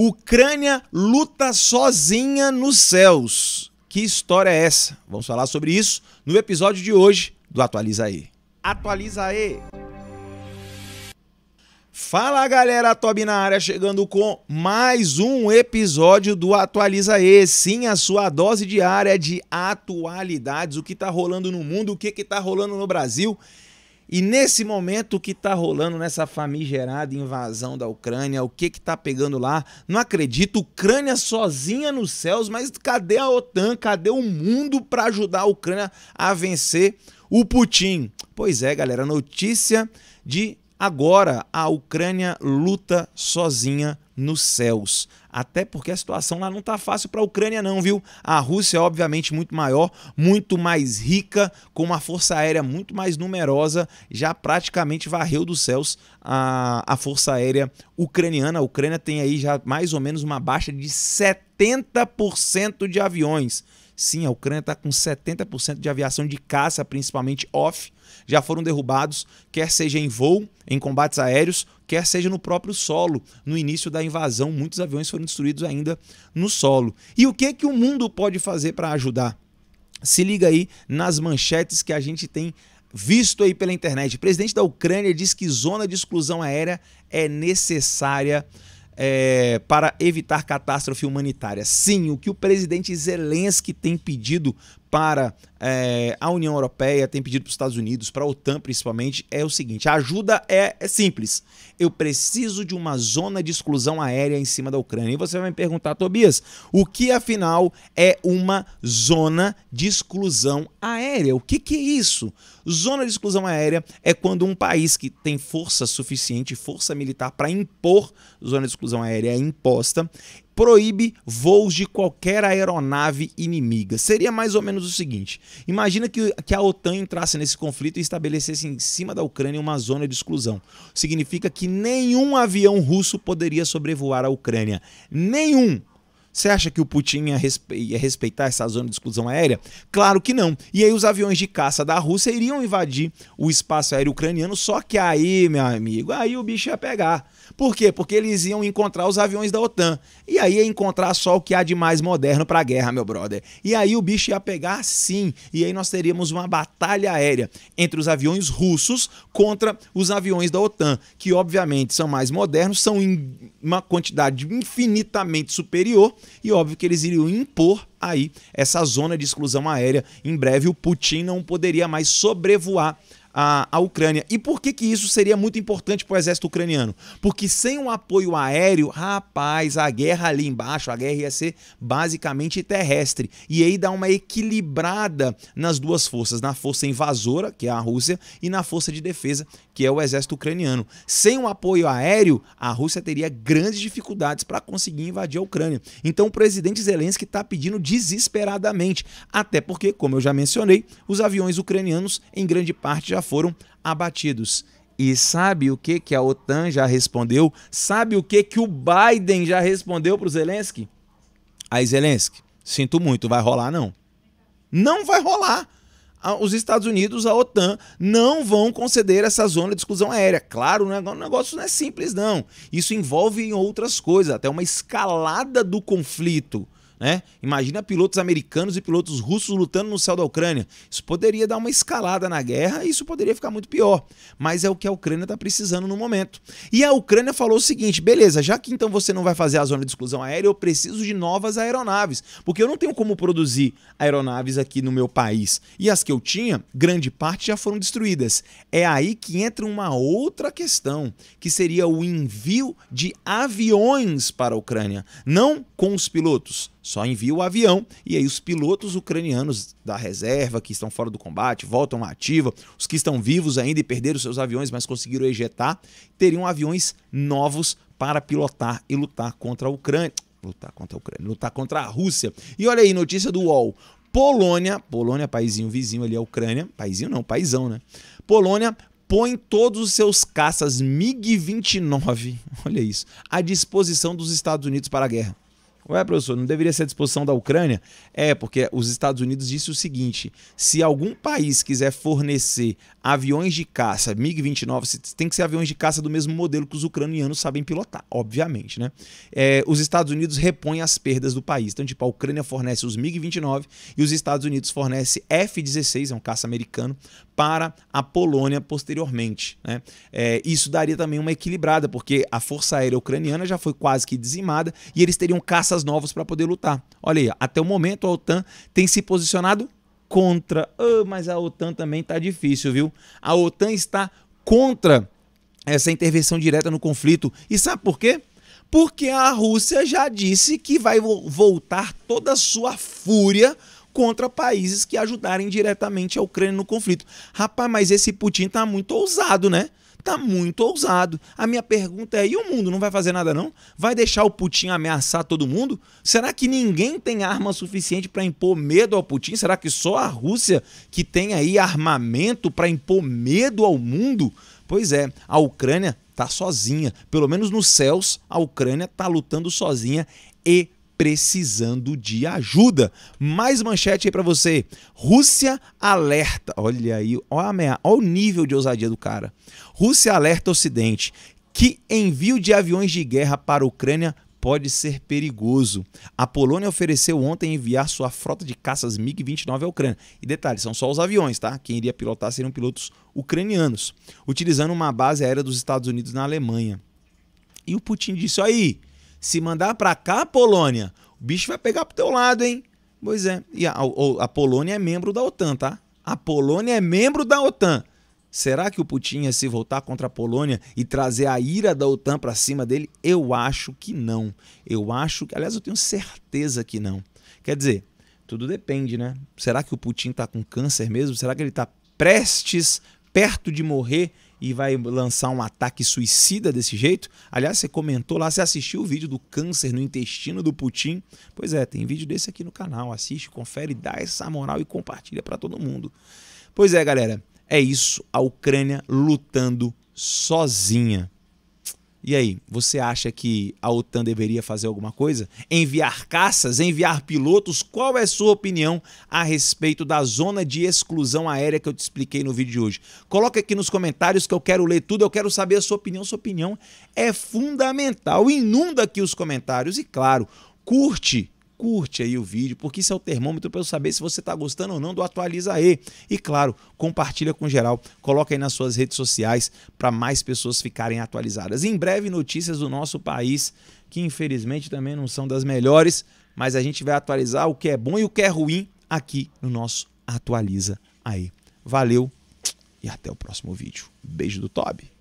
Ucrânia luta sozinha nos céus. Que história é essa? Vamos falar sobre isso no episódio de hoje do Atualiza aí. Atualiza Fala galera, Tobi na área chegando com mais um episódio do Atualiza E. Sim, a sua dose diária de atualidades, o que tá rolando no mundo, o que que tá rolando no Brasil e nesse momento, o que está rolando nessa famigerada invasão da Ucrânia, o que está pegando lá? Não acredito, Ucrânia sozinha nos céus, mas cadê a OTAN? Cadê o mundo para ajudar a Ucrânia a vencer o Putin? Pois é, galera, notícia de agora: a Ucrânia luta sozinha nos céus. Até porque a situação lá não está fácil para a Ucrânia, não, viu? A Rússia é obviamente muito maior, muito mais rica, com uma força aérea muito mais numerosa, já praticamente varreu dos céus a, a força aérea ucraniana. A Ucrânia tem aí já mais ou menos uma baixa de 70% de aviões. Sim, a Ucrânia está com 70% de aviação de caça, principalmente off, já foram derrubados, quer seja em voo, em combates aéreos, quer seja no próprio solo. No início da invasão, muitos aviões foram destruídos ainda no solo. E o que que o mundo pode fazer para ajudar? Se liga aí nas manchetes que a gente tem visto aí pela internet. O presidente da Ucrânia diz que zona de exclusão aérea é necessária é, para evitar catástrofe humanitária. Sim, o que o presidente Zelensky tem pedido para é, a União Europeia, tem pedido para os Estados Unidos, para a OTAN principalmente, é o seguinte: a ajuda é, é, simples. Eu preciso de uma zona de exclusão aérea em cima da Ucrânia. E você vai me perguntar, Tobias, o que afinal é uma zona de exclusão aérea? O que, que é isso? Zona de exclusão aérea é quando um país que tem força suficiente, força militar para impor zona de exclusão aérea é imposta, proíbe voos de qualquer aeronave inimiga. Seria mais ou menos o seguinte: imagina que, que a OTAN entrasse nesse conflito e estabelecesse em cima da Ucrânia uma zona de exclusão. Significa que nenhum avião russo poderia sobrevoar a Ucrânia. Nenhum! Você acha que o Putin ia, respeitar essa zona de exclusão aérea? Claro que não. E aí os aviões de caça da Rússia iriam invadir o espaço aéreo ucraniano, só que aí, meu amigo, aí o bicho ia pegar. Por quê? Porque eles iam encontrar os aviões da OTAN. E aí ia encontrar só o que há de mais moderno para a guerra, meu brother. E aí o bicho ia pegar sim. E aí nós teríamos uma batalha aérea entre os aviões russos contra os aviões da OTAN, que obviamente são mais modernos, são em uma quantidade infinitamente superior e óbvio que eles iriam impor aí essa zona de exclusão aérea. Em breve o Putin não poderia mais sobrevoar a, a Ucrânia. E por que, que isso seria muito importante para o exército ucraniano? Porque sem um apoio aéreo, rapaz, a guerra ali embaixo, a guerra ia ser basicamente terrestre. E aí dá uma equilibrada nas duas forças, na força invasora, que é a Rússia, e na força de defesa, que é o exército ucraniano. Sem um apoio aéreo, a Rússia teria grandes dificuldades para conseguir invadir a Ucrânia. Então o presidente Zelensky está pedindo desesperadamente, até porque, como eu já mencionei, os aviões ucranianos em grande parte já foram abatidos. E sabe o que, que a OTAN já respondeu? Sabe o que, que o Biden já respondeu para o Zelensky? Aí, Zelensky, sinto muito, vai rolar não. Não vai rolar. Os Estados Unidos, a OTAN, não vão conceder essa zona de exclusão aérea. Claro, né, o negócio não é simples, não. Isso envolve outras coisas, até uma escalada do conflito né? Imagina pilotos americanos e pilotos russos lutando no céu da Ucrânia. Isso poderia dar uma escalada na guerra e isso poderia ficar muito pior. Mas é o que a Ucrânia está precisando no momento. E a Ucrânia falou o seguinte: beleza, já que então você não vai fazer a zona de exclusão aérea, eu preciso de novas aeronaves, porque eu não tenho como produzir aeronaves aqui no meu país. E as que eu tinha, grande parte já foram destruídas. É aí que entra uma outra questão, que seria o envio de aviões para a Ucrânia, não com os pilotos só envia o avião e aí os pilotos ucranianos da reserva que estão fora do combate voltam à ativa, os que estão vivos ainda e perderam seus aviões, mas conseguiram ejetar, teriam aviões novos para pilotar e lutar contra a Ucrânia. Lutar contra a Ucrânia, lutar contra a Rússia. E olha aí, notícia do UOL. Polônia, Polônia, paizinho vizinho ali a Ucrânia, paizinho não, paizão, né? Polônia põe todos os seus caças MiG-29, olha isso, à disposição dos Estados Unidos para a guerra. Ué, professor, não deveria ser a disposição da Ucrânia? É, porque os Estados Unidos disse o seguinte: se algum país quiser fornecer aviões de caça MiG-29, tem que ser aviões de caça do mesmo modelo que os ucranianos sabem pilotar, obviamente, né? É, os Estados Unidos repõem as perdas do país. Então, tipo, a Ucrânia fornece os MiG-29 e os Estados Unidos fornece F-16, é um caça americano, para a Polônia posteriormente. Né? É, isso daria também uma equilibrada, porque a Força Aérea Ucraniana já foi quase que dizimada e eles teriam caças novos para poder lutar. Olha aí, até o momento a OTAN tem se posicionado contra. Oh, mas a OTAN também está difícil, viu? A OTAN está contra essa intervenção direta no conflito. E sabe por quê? Porque a Rússia já disse que vai voltar toda a sua fúria contra países que ajudarem diretamente a Ucrânia no conflito. Rapaz, mas esse Putin tá muito ousado, né? Tá muito ousado. A minha pergunta é: e o mundo não vai fazer nada, não? Vai deixar o Putin ameaçar todo mundo? Será que ninguém tem arma suficiente para impor medo ao Putin? Será que só a Rússia que tem aí armamento para impor medo ao mundo? Pois é, a Ucrânia tá sozinha. Pelo menos nos céus, a Ucrânia tá lutando sozinha e precisando de ajuda. Mais manchete aí para você. Rússia alerta. Olha aí, olha, olha o nível de ousadia do cara. Rússia alerta Ocidente que envio de aviões de guerra para a Ucrânia pode ser perigoso. A Polônia ofereceu ontem enviar sua frota de caças MiG-29 à Ucrânia. E detalhe, são só os aviões, tá? Quem iria pilotar seriam pilotos ucranianos, utilizando uma base aérea dos Estados Unidos na Alemanha. E o Putin disse: aí, se mandar para cá, Polônia, o bicho vai pegar pro teu lado, hein? Pois é. E a, a Polônia é membro da OTAN, tá? A Polônia é membro da OTAN. Será que o Putin ia se voltar contra a Polônia e trazer a ira da OTAN para cima dele? Eu acho que não. Eu acho, que, aliás, eu tenho certeza que não. Quer dizer, tudo depende, né? Será que o Putin está com câncer mesmo? Será que ele está prestes, perto de morrer e vai lançar um ataque suicida desse jeito? Aliás, você comentou lá, você assistiu o vídeo do câncer no intestino do Putin? Pois é, tem vídeo desse aqui no canal. Assiste, confere, dá essa moral e compartilha para todo mundo. Pois é, galera, é isso. A Ucrânia lutando sozinha. E aí, você acha que a OTAN deveria fazer alguma coisa? Enviar caças? Enviar pilotos? Qual é a sua opinião a respeito da zona de exclusão aérea que eu te expliquei no vídeo de hoje? Coloca aqui nos comentários que eu quero ler tudo, eu quero saber a sua opinião. Sua opinião é fundamental. Inunda aqui os comentários e, claro, curte curte aí o vídeo, porque isso é o termômetro para eu saber se você está gostando ou não do Atualiza aí. E claro, compartilha com geral, coloca aí nas suas redes sociais para mais pessoas ficarem atualizadas. Em breve, notícias do nosso país, que infelizmente também não são das melhores, mas a gente vai atualizar o que é bom e o que é ruim aqui no nosso Atualiza aí. Valeu e até o próximo vídeo. Beijo do Toby.